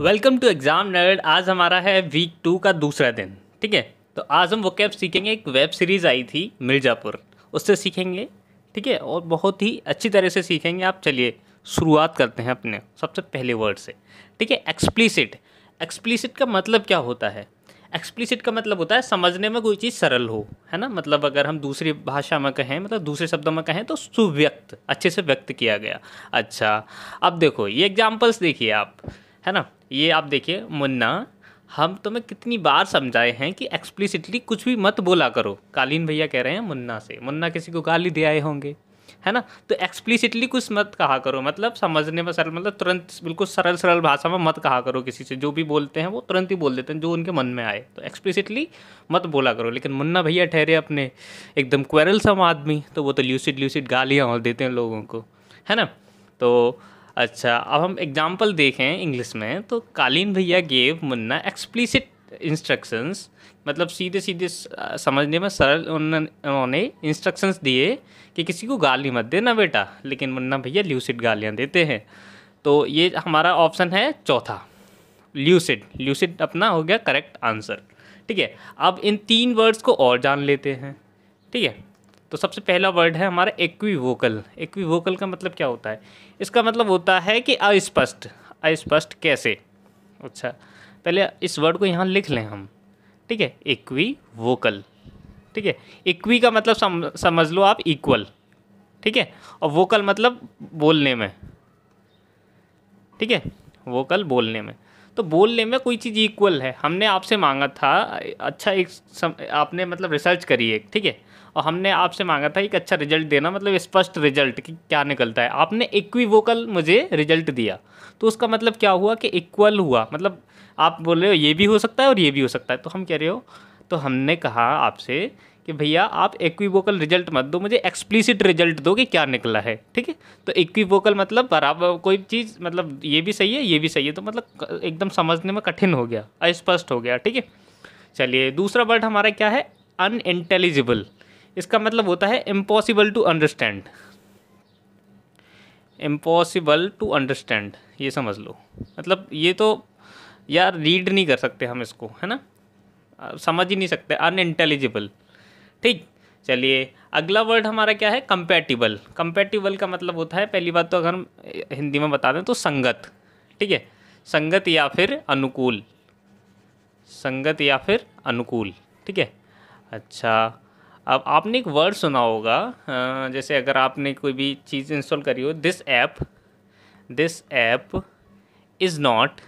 welcome to exam nerd आज हमारा है वीक टू का दूसरा दिन ठीक है तो आज हम वो कैब सीखेंगे एक वेब सीरीज़ आई थी मिर्ज़ापुर उससे सीखेंगे ठीक है और बहुत ही अच्छी तरह से सीखेंगे आप चलिए शुरुआत करते हैं अपने सबसे पहले वर्ड से ठीक है एक्सप्लिसिट एक्सप्लिसिट का मतलब क्या होता है एक्सप्लिसिट का मतलब होता है समझने में कोई चीज़ सरल हो है ना मतलब अगर हम दूसरी भाषा में कहें मतलब दूसरे शब्दों में कहें तो सुव्यक्त अच्छे से व्यक्त किया गया अच्छा अब देखो ये एग्जाम्पल्स देखिए आप है ना ये आप देखिए मुन्ना हम तुम्हें कितनी बार समझाए हैं कि एक्सप्लिसिटली कुछ भी मत बोला करो कालीन भैया कह रहे हैं मुन्ना से मुन्ना किसी को गाली दे आए होंगे है ना तो एक्सप्लिसिटली कुछ मत कहा करो मतलब समझने में सरल मतलब तुरंत बिल्कुल सरल सरल भाषा में मत कहा करो किसी से जो भी बोलते हैं वो तुरंत ही बोल देते हैं जो उनके मन में आए तो एक्सप्लिसिटली मत बोला करो लेकिन मुन्ना भैया ठहरे अपने एकदम क्वेरल सम आदमी तो वो तो ल्यूसिड ल्यूसिड गालियाँ और देते हैं लोगों को है ना तो अच्छा अब हम एग्जाम्पल देखें इंग्लिश में तो कालीन भैया गेव मुन्ना एक्सप्लिसिट इंस्ट्रक्शंस मतलब सीधे सीधे समझने में सरल उन्होंने इंस्ट्रक्शंस दिए कि किसी को गाली मत देना बेटा लेकिन मुन्ना भैया ल्यूसिड गालियाँ देते हैं तो ये हमारा ऑप्शन है चौथा ल्यूसिड ल्यूसिड अपना हो गया करेक्ट आंसर ठीक है अब इन तीन वर्ड्स को और जान लेते हैं ठीक है तो सबसे पहला वर्ड है हमारा वोकल एक्वी वोकल का मतलब क्या होता है इसका मतलब होता है कि अस्पष्ट अस्पष्ट कैसे अच्छा पहले इस वर्ड को यहाँ लिख लें हम ठीक है एक्वी वोकल ठीक है इक्वी का मतलब सम, समझ लो आप इक्वल ठीक है और वोकल मतलब बोलने में ठीक है वोकल बोलने में तो बोलने में कोई चीज़ इक्वल है हमने आपसे मांगा था अच्छा एक सम, आपने मतलब रिसर्च करी है ठीक है और हमने आपसे मांगा था एक अच्छा रिजल्ट देना मतलब स्पष्ट रिजल्ट कि क्या निकलता है आपने इक्विवोकल मुझे रिजल्ट दिया तो उसका मतलब क्या हुआ कि इक्वल हुआ मतलब आप बोल रहे हो ये भी हो सकता है और ये भी हो सकता है तो हम कह रहे हो तो हमने कहा आपसे कि भैया आप इक्वीवोकल रिजल्ट मत दो मुझे एक्सप्लिसिट रिजल्ट दो कि क्या निकला है ठीक है तो इक्विवोकल मतलब बराबर कोई चीज़ मतलब ये भी सही है ये भी सही है तो मतलब एकदम समझने में कठिन हो गया अस्पष्ट हो गया ठीक है चलिए दूसरा वर्ड हमारा क्या है अनइंटेलिजिबल इसका मतलब होता है impossible to understand impossible to understand ये समझ लो मतलब ये तो यार रीड नहीं कर सकते हम इसको है ना समझ ही नहीं सकते अनइंटेलिजिबल ठीक चलिए अगला वर्ड हमारा क्या है कंपेटिबल कंपेटिबल का मतलब होता है पहली बात तो अगर हम हिंदी में बता दें तो संगत ठीक है संगत या फिर अनुकूल संगत या फिर अनुकूल ठीक है अच्छा अब आपने एक वर्ड सुना होगा जैसे अगर आपने कोई भी चीज़ इंस्टॉल करी हो this app this app is not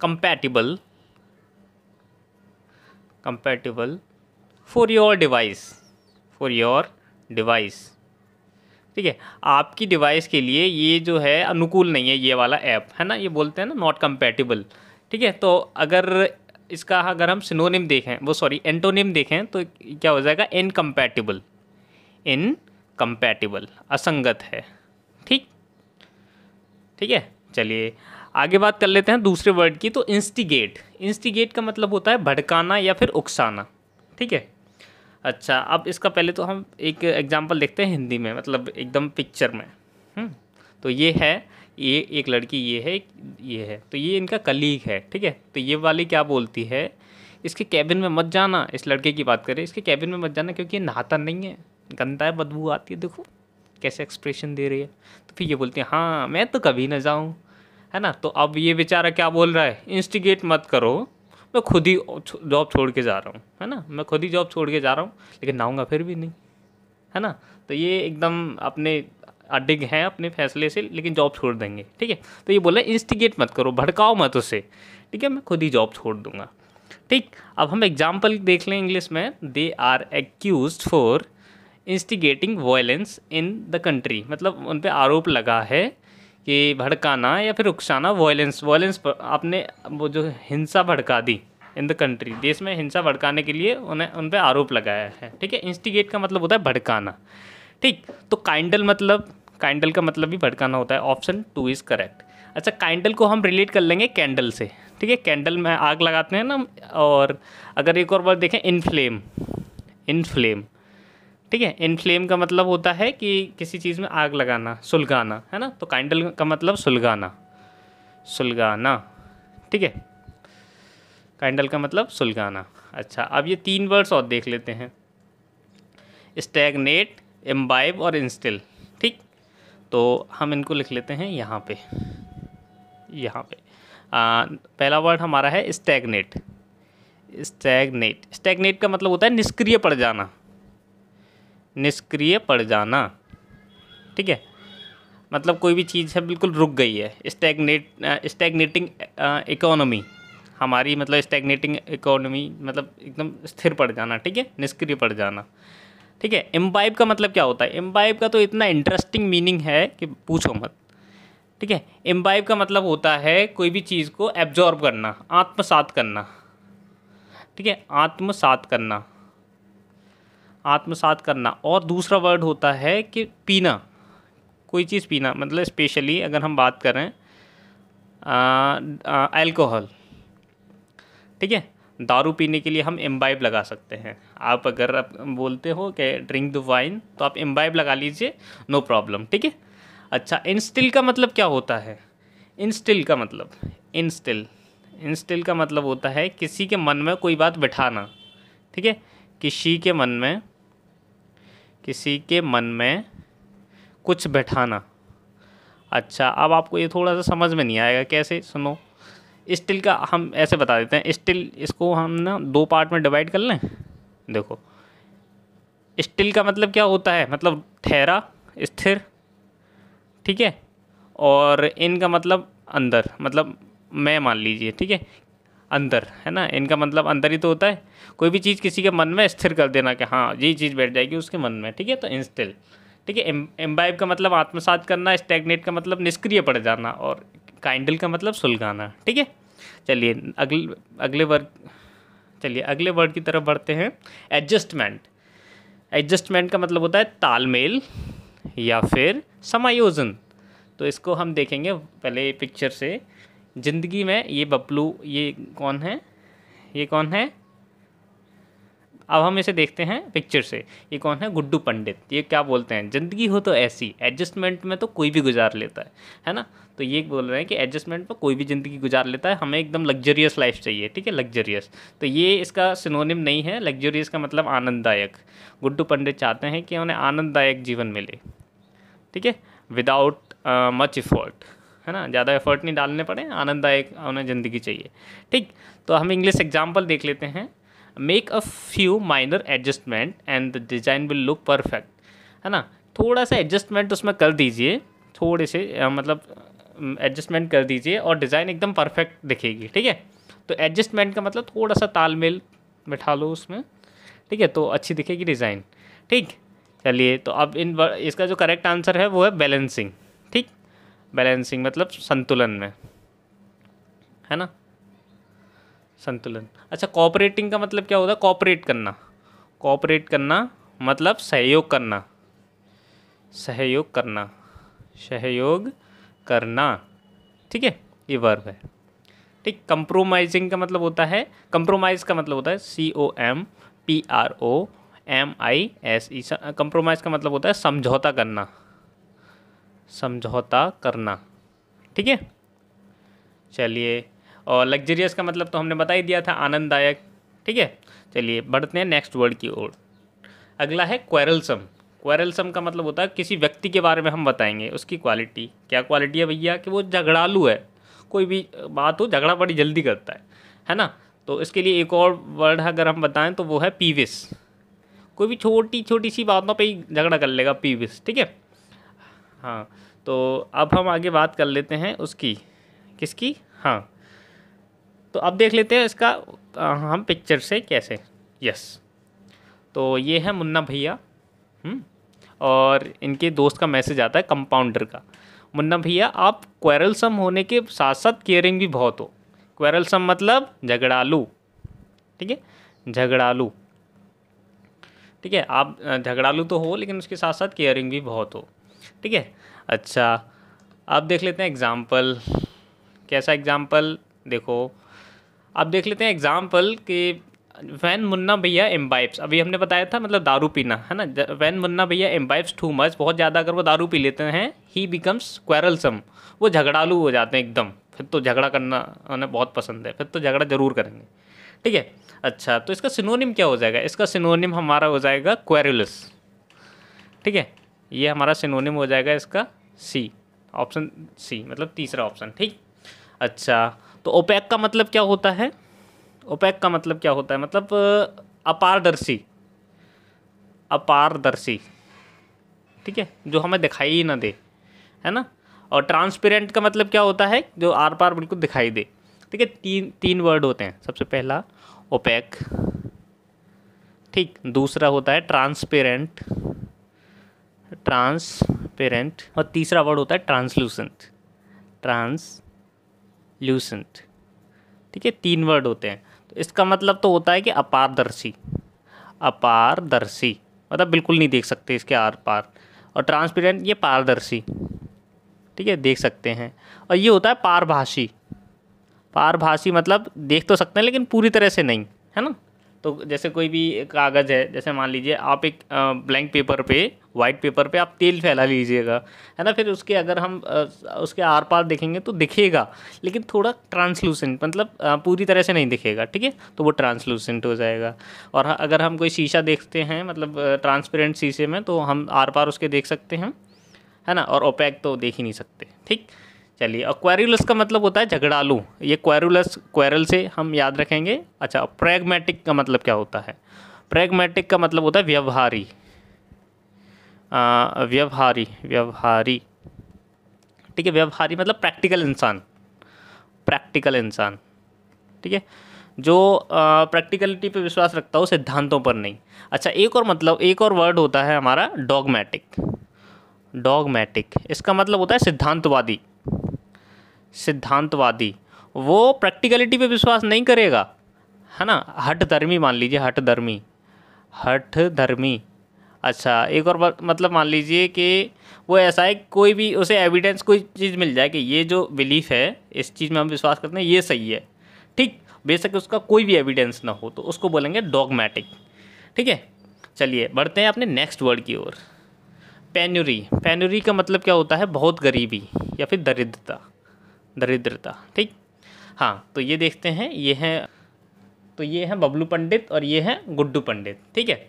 compatible compatible for your device for your device ठीक है आपकी डिवाइस के लिए ये जो है अनुकूल नहीं है ये वाला ऐप है ना ये बोलते हैं ना नॉट कंपेटिबल ठीक है तो अगर इसका अगर हम सिनोनिम देखें वो सॉरी एंटोनिम देखें तो क्या हो जाएगा इनकम्पैटिबल इनकम्पैटिबल असंगत है ठीक ठीक है चलिए आगे बात कर लेते हैं दूसरे वर्ड की तो इंस्टिगेट इंस्टिगेट का मतलब होता है भड़काना या फिर उकसाना ठीक है अच्छा अब इसका पहले तो हम एक एग्जाम्पल देखते हैं हिंदी में मतलब एकदम पिक्चर में हम्म, तो ये है ये एक लड़की ये है ये है तो ये इनका कलीग है ठीक है तो ये वाली क्या बोलती है इसके कैबिन में मत जाना इस लड़के की बात करें इसके कैबिन में मत जाना क्योंकि ये नहाता नहीं है गंदा है बदबू आती है देखो कैसे एक्सप्रेशन दे रही है तो फिर ये बोलती है हाँ मैं तो कभी ना जाऊँ है ना तो अब ये बेचारा क्या बोल रहा है इंस्टिगेट मत करो मैं खुद ही जॉब छोड़ के जा रहा हूँ है ना मैं खुद ही जॉब छोड़ के जा रहा हूँ लेकिन नाऊँगा फिर भी नहीं है ना तो ये एकदम अपने अडिग हैं अपने फैसले से लेकिन जॉब छोड़ देंगे ठीक है तो ये बोला इंस्टिगेट मत करो भड़काओ मत उसे ठीक है मैं खुद ही जॉब छोड़ दूंगा ठीक अब हम एग्जाम्पल देख लें इंग्लिश में they are accuse for instigating violence in the country मतलब उन पर आरोप लगा है कि भड़काना या फिर उकसाना वायलेंस वायलेंस आपने वो जो हिंसा भड़का दी इन द कंट्री देश में हिंसा भड़काने के लिए उन्हें उन पर आरोप लगाया है ठीक है इंस्टिगेट का मतलब होता है भड़काना ठीक तो काइंडल मतलब काइंडल का मतलब भी भड़काना होता है ऑप्शन टू इज़ करेक्ट अच्छा काइंडल को हम रिलेट कर लेंगे कैंडल से ठीक है कैंडल में आग लगाते हैं ना और अगर एक और बार देखें इनफ्लेम इनफ्लेम ठीक है इनफ्लेम का मतलब होता है कि किसी चीज़ में आग लगाना सुलगाना है ना तो काइंडल का मतलब सुलगाना सुलगाना ठीक है काइंडल का मतलब सुलगाना अच्छा अब ये तीन वर्ड्स और देख लेते हैं स्टैगनेट एम्बाइब और इंस्टिल ठीक तो हम इनको लिख लेते हैं यहाँ पे यहाँ पे आ, पहला वर्ड हमारा है स्टैगनेट स्टैगनेट स्टैगनेट का मतलब होता है निष्क्रिय पड़ जाना निष्क्रिय पड़ जाना ठीक है मतलब कोई भी चीज़ है बिल्कुल रुक गई है स्टैगनेट स्टैगनेटिंग इकोनॉमी हमारी मतलब स्टेग्नेटिंग इकोनॉमी मतलब एकदम स्थिर पड़ जाना ठीक है निष्क्रिय पड़ जाना ठीक है एम्बाइब का मतलब क्या होता है एम्बाइब का तो इतना इंटरेस्टिंग मीनिंग है कि पूछो मत ठीक है एम्बाइब का मतलब होता है कोई भी चीज़ को एब्जॉर्ब करना आत्मसात करना ठीक है आत्मसात करना आत्मसात करना और दूसरा वर्ड होता है कि पीना कोई चीज़ पीना मतलब स्पेशली अगर हम बात करें एल्कोहल ठीक है दारू पीने के लिए हम एम्बाइब लगा सकते हैं आप अगर आप बोलते हो कि ड्रिंक द वाइन तो आप एम्बाइब लगा लीजिए नो प्रॉब्लम ठीक है अच्छा इंस्टिल का मतलब क्या होता है इंस्टिल का मतलब इंस्टिल इंस्टिल का मतलब होता है किसी के मन में कोई बात बिठाना ठीक है किसी के मन में किसी के मन में कुछ बैठाना अच्छा अब आपको ये थोड़ा सा समझ में नहीं आएगा कैसे सुनो स्टिल का हम ऐसे बता देते हैं स्टिल इसको हम ना दो पार्ट में डिवाइड कर लें देखो स्टिल का मतलब क्या होता है मतलब ठहरा स्थिर ठीक है और इनका मतलब अंदर मतलब मैं मान लीजिए ठीक है अंदर है ना इनका मतलब अंदर ही तो होता है कोई भी चीज़ किसी के मन में स्थिर कर देना कि हाँ यही चीज़ बैठ जाएगी उसके मन में ठीक है तो इंस्टिल ठीक है एम्बाइब का मतलब आत्मसात करना स्टैगनेट का मतलब निष्क्रिय पड़ जाना और काइंडल का मतलब सुलगाना ठीक है चलिए अगले अगले वर्ग चलिए अगले वर्ड की तरफ बढ़ते हैं एडजस्टमेंट एडजस्टमेंट का मतलब होता है तालमेल या फिर समायोजन तो इसको हम देखेंगे पहले पिक्चर से ज़िंदगी में ये बबलू ये कौन है ये कौन है अब हम इसे देखते हैं पिक्चर से ये कौन है गुड्डू पंडित ये क्या बोलते हैं ज़िंदगी हो तो ऐसी एडजस्टमेंट में तो कोई भी गुजार लेता है है ना तो ये बोल रहे हैं कि एडजस्टमेंट पर कोई भी ज़िंदगी गुजार लेता है हमें एकदम लग्जरियस लाइफ चाहिए ठीक है लग्जरियस तो ये इसका सिनोनिम नहीं है लग्जरियस का मतलब आनंददायक गुड्डू पंडित चाहते हैं कि उन्हें आनंददायक जीवन मिले ठीक है विदाउट मच इफ़र्ट है ना ज़्यादा एफर्ट नहीं डालने पड़े आनंददायक उन्हें ज़िंदगी चाहिए ठीक तो हम इंग्लिश एग्जाम्पल देख लेते हैं make a few minor adjustment and the design will look perfect है ना थोड़ा सा एडजस्टमेंट तो उसमें कर दीजिए थोड़े से मतलब एडजस्टमेंट कर दीजिए और डिज़ाइन एकदम परफेक्ट दिखेगी ठीक है तो एडजस्टमेंट का मतलब थोड़ा सा तालमेल बैठा लो उसमें ठीक है तो अच्छी दिखेगी डिज़ाइन ठीक चलिए तो अब इन इसका जो करेक्ट आंसर है वो है बैलेंसिंग ठीक बैलेंसिंग मतलब संतुलन में है ना संतुलन अच्छा कॉपरेटिंग का मतलब क्या होता है कॉपरेट करना कॉपरेट करना मतलब सहयोग करना सहयोग करना सहयोग करना ठीक है ये वर्ब है ठीक कंप्रोमाइजिंग का मतलब होता है कंप्रोमाइज़ का मतलब होता है C O M P R O M I S E compromise का मतलब होता है समझौता करना समझौता करना ठीक है चलिए और लग्जरियस का मतलब तो हमने बता ही दिया था आनंददायक ठीक है चलिए बढ़ते हैं नेक्स्ट वर्ड की ओर अगला है क्वेरलसम क्वेरलसम का मतलब होता है किसी व्यक्ति के बारे में हम बताएंगे उसकी क्वालिटी क्या क्वालिटी है भैया कि वो झगड़ालू है कोई भी बात हो झगड़ा बड़ी जल्दी करता है है ना तो इसके लिए एक और वर्ड अगर हम बताएं तो वो है पीविस कोई भी छोटी छोटी सी बातों पे ही झगड़ा कर लेगा पीविस ठीक है हाँ तो अब हम आगे बात कर लेते हैं उसकी किसकी हाँ तो अब देख लेते हैं इसका हम पिक्चर से कैसे यस तो ये है मुन्ना भैया हम्म, और इनके दोस्त का मैसेज आता है कंपाउंडर का मुन्ना भैया आप क्वेरलसम होने के साथ साथ केयरिंग भी बहुत हो क्वेरलसम मतलब झगड़ालू ठीक है झगड़ालू ठीक है आप झगड़ालू तो हो लेकिन उसके साथ साथ केयरिंग भी बहुत हो ठीक है अच्छा अब देख लेते हैं एग्ज़ाम्पल कैसा एग्ज़ाम्पल देखो अब देख लेते हैं एग्जाम्पल कि वैन मुन्ना भैया एम्बाइब्स अभी हमने बताया था मतलब दारू पीना है ना वैन मुन्ना भैया एम्बाइब्स टू मच बहुत ज़्यादा अगर वो दारू पी लेते हैं ही बिकम्स क्वेरलसम वो झगड़ालू हो जाते हैं एकदम फिर तो झगड़ा करना उन्हें बहुत पसंद है फिर तो झगड़ा ज़रूर करेंगे ठीक है अच्छा तो इसका सिनोनिम क्या हो जाएगा इसका सिनोनिम हमारा हो जाएगा क्वेरुलस ठीक है ये हमारा सिनोनिम हो जाएगा इसका सी ऑप्शन सी मतलब तीसरा ऑप्शन ठीक अच्छा तो ओपैक का मतलब क्या होता है ओपैक का मतलब क्या होता है मतलब अपारदर्शी अपारदर्शी ठीक है जो हमें दिखाई ही ना दे है ना और ट्रांसपेरेंट का मतलब क्या होता है जो आर पार बिल्कुल दिखाई दे ठीक है तीन तीन वर्ड होते हैं सबसे पहला ओपैक ठीक दूसरा होता है ट्रांसपेरेंट ट्रांसपेरेंट और तीसरा वर्ड होता है ट्रांसलूसेंट ट्रांस ल्यूसेंट ठीक है तीन वर्ड होते हैं तो इसका मतलब तो होता है कि अपारदर्शी अपारदर्शी मतलब बिल्कुल नहीं देख सकते इसके आर पार और ट्रांसपेरेंट ये पारदर्शी ठीक है देख सकते हैं और ये होता है पारभाषी पारभाषी मतलब देख तो सकते हैं लेकिन पूरी तरह से नहीं है ना तो जैसे कोई भी कागज़ है जैसे मान लीजिए आप एक ब्लैंक पेपर पे वाइट पेपर पे आप तेल फैला लीजिएगा है ना फिर उसके अगर हम उसके आर पार देखेंगे तो दिखेगा लेकिन थोड़ा ट्रांसलूसेंट मतलब पूरी तरह से नहीं दिखेगा ठीक है तो वो ट्रांसलूसेंट हो जाएगा और अगर हम कोई शीशा देखते हैं मतलब ट्रांसपेरेंट शीशे में तो हम आर पार उसके देख सकते हैं है ना और ओपैक तो देख ही नहीं सकते ठीक चलिए और क्वेरुलस का मतलब होता है झगड़ालू ये क्वेरुलस क्वेरल से हम याद रखेंगे अच्छा प्रैग्मेटिक का मतलब क्या होता है प्रैग्मेटिक का मतलब होता है व्यवहारी व्यवहारी व्यवहारी ठीक है व्यवहारी मतलब प्रैक्टिकल इंसान प्रैक्टिकल इंसान ठीक है जो प्रैक्टिकलिटी पे विश्वास रखता हो सिद्धांतों पर नहीं अच्छा एक और मतलब एक और वर्ड होता है हमारा डॉगमेटिक डॉगमेटिक इसका मतलब होता है सिद्धांतवादी सिद्धांतवादी वो प्रैक्टिकलिटी पे विश्वास नहीं करेगा है ना हठ धर्मी मान लीजिए हठ धर्मी हठ धर्मी अच्छा एक और बात मतलब मान लीजिए कि वो ऐसा है कोई भी उसे एविडेंस कोई चीज़ मिल जाए कि ये जो बिलीफ है इस चीज़ में हम विश्वास करते हैं ये सही है ठीक बेशक उसका कोई भी एविडेंस ना हो तो उसको बोलेंगे डॉगमेटिक ठीक है चलिए बढ़ते हैं अपने नेक्स्ट वर्ड की ओर पेन्यूरी पेन्यूरी का मतलब क्या होता है बहुत गरीबी या फिर दरिद्रता दरिद्रता ठीक हाँ तो ये देखते हैं ये हैं तो ये हैं बबलू पंडित और ये हैं गुड्डू पंडित ठीक है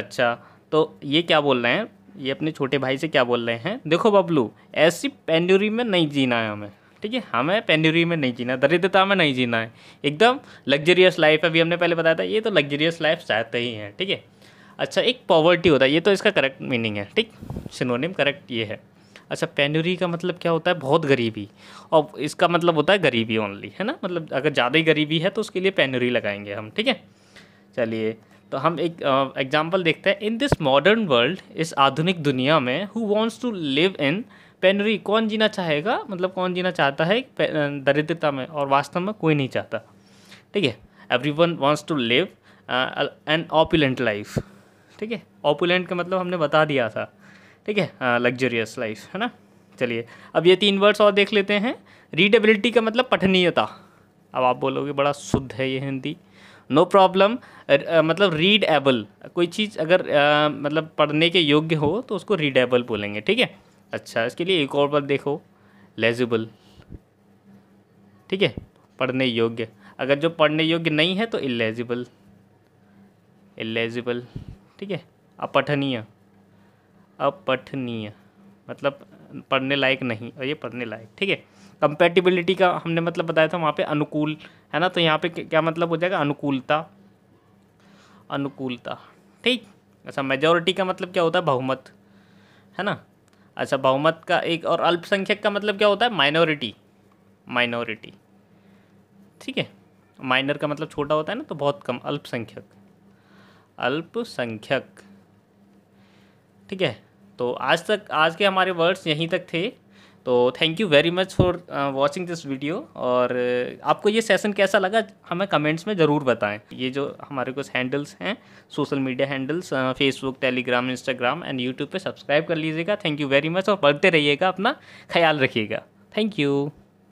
अच्छा तो ये क्या बोल रहे हैं ये अपने छोटे भाई से क्या बोल रहे हैं देखो बबलू ऐसी पेन्यूरी में नहीं जीना है हमें ठीक है हमें पेन्यूरी में नहीं जीना दरिद्रता में नहीं जीना है एकदम लग्जरियस लाइफ अभी हमने पहले बताया था ये तो लग्जरियस लाइफ चाहते ही हैं ठीक है अच्छा एक पॉवर्टी होता है ये तो इसका करेक्ट मीनिंग है ठीक सिनोनिम करेक्ट ये है अच्छा पेनुरी का मतलब क्या होता है बहुत गरीबी और इसका मतलब होता है गरीबी ओनली है ना मतलब अगर ज़्यादा ही गरीबी है तो उसके लिए पेनुरी लगाएंगे हम ठीक है चलिए तो हम एक एग्जाम्पल देखते हैं इन दिस मॉडर्न वर्ल्ड इस आधुनिक दुनिया में who wants to live in penury कौन जीना चाहेगा मतलब कौन जीना चाहता है दरिद्रता में और वास्तव में कोई नहीं चाहता ठीक है every one wants to live an opulent life ठीक है ऑपुलेंट का मतलब हमने बता दिया था ठीक है लग्जरियस हाँ, लाइफ है ना चलिए अब ये तीन वर्ड्स और देख लेते हैं रीडेबिलिटी का मतलब पठनीयता अब आप बोलोगे बड़ा शुद्ध है ये हिंदी नो प्रॉब्लम मतलब रीड एबल कोई चीज़ अगर uh, मतलब पढ़ने के योग्य हो तो उसको रीडेबल बोलेंगे ठीक है अच्छा इसके लिए एक और बात देखो लेजिबल ठीक है पढ़ने योग्य अगर जो पढ़ने योग्य नहीं है तो इलेजिबल इलेजिबल ठीक है अपठनीय अपठनीय मतलब पढ़ने लायक नहीं और ये पढ़ने लायक ठीक है कंपेटिबिलिटी का हमने मतलब बताया था वहाँ पे अनुकूल है ना तो यहाँ पे क्या मतलब हो जाएगा अनुकूलता अनुकूलता ठीक अच्छा मेजोरिटी का मतलब क्या होता है बहुमत है ना अच्छा बहुमत का एक और अल्पसंख्यक का मतलब क्या होता है माइनॉरिटी माइनॉरिटी ठीक है माइनर का मतलब छोटा होता है ना तो बहुत कम अल्पसंख्यक अल्पसंख्यक ठीक है तो आज तक आज के हमारे वर्ड्स यहीं तक थे तो thank you very much for watching this video और uh, आपको ये सेशन कैसा लगा हमें कमेंट्स में ज़रूर बताएं ये जो हमारे कुछ हैंडल्स हैं social media handles Facebook Telegram Instagram and YouTube पे सब्सक्राइब कर लीजिएगा थैंक यू वेरी मच और पढ़ते रहिएगा अपना ख्याल रखिएगा थैंक यू